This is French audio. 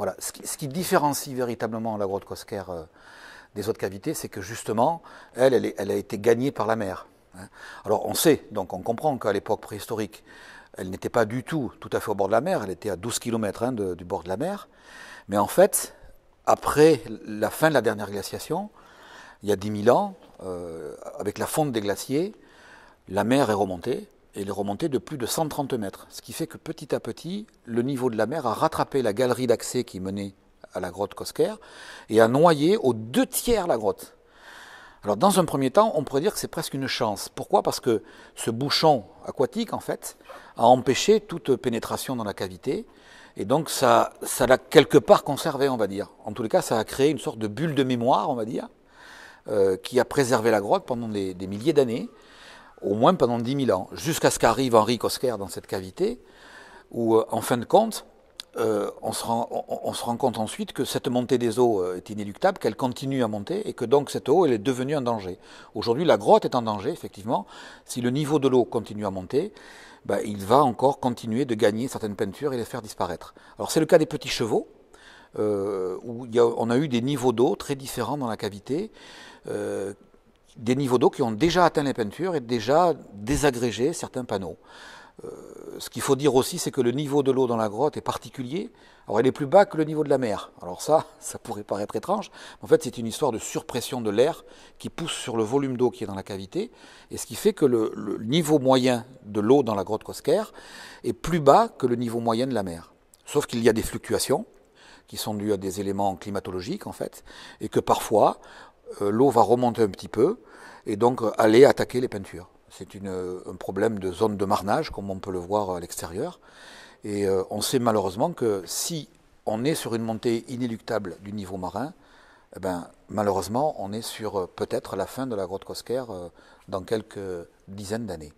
Voilà. Ce qui, différencie véritablement la grotte Cosquer euh, des autres cavités, c'est que justement, elle, elle, a été gagnée par la mer. Hein. Alors on sait, donc on comprend qu'à l'époque préhistorique, elle n'était pas du tout tout à fait au bord de la mer, elle était à 12 km hein, du bord de la mer. Mais en fait, après la fin de la dernière glaciation, il y a 10 000 ans, euh, avec la fonte des glaciers, la mer est remontée, et les remontée de plus de 130 mètres. Ce qui fait que petit à petit, le niveau de la mer a rattrapé la galerie d'accès qui menait à la grotte Cosquer et a noyé aux deux tiers la grotte. Alors dans un premier temps, on pourrait dire que c'est presque une chance. Pourquoi Parce que ce bouchon aquatique, en fait, a empêché toute pénétration dans la cavité. Et donc ça l'a quelque part conservé, on va dire. En tous les cas, ça a créé une sorte de bulle de mémoire, on va dire, euh, qui a préservé la grotte pendant des milliers d'années au moins pendant 10 000 ans, jusqu'à ce qu'arrive Henri Cosquer dans cette cavité, où euh, en fin de compte, euh, on, se rend, compte ensuite que cette montée des eaux euh, est inéluctable, qu'elle continue à monter et que donc cette eau elle est devenue un danger. Aujourd'hui, la grotte est en danger, effectivement. Si le niveau de l'eau continue à monter, ben, il va encore continuer de gagner certaines peintures et les faire disparaître. Alors c'est le cas des petits chevaux, où on a eu des niveaux d'eau très différents dans la cavité des niveaux d'eau qui ont déjà atteint les peintures et déjà désagrégé certains panneaux. Euh, ce qu'il faut dire aussi, c'est que le niveau de l'eau dans la grotte est particulier. Alors, elle est plus bas que le niveau de la mer. Alors ça, ça pourrait paraître étrange. en fait, c'est une histoire de surpression de l'air qui pousse sur le volume d'eau qui est dans la cavité. Et ce qui fait que le, niveau moyen de l'eau dans la grotte Cosquer est plus bas que le niveau moyen de la mer. Sauf qu'il y a des fluctuations qui sont dues à des éléments climatologiques en fait, et que parfois euh, l'eau va remonter un petit peu et donc euh, aller attaquer les peintures. C'est euh, un problème de zone de marnage, comme on peut le voir à l'extérieur. Et on sait malheureusement que si on est sur une montée inéluctable du niveau marin, eh ben, malheureusement, on est sur peut-être la fin de la grotte Cosquer dans quelques dizaines d'années.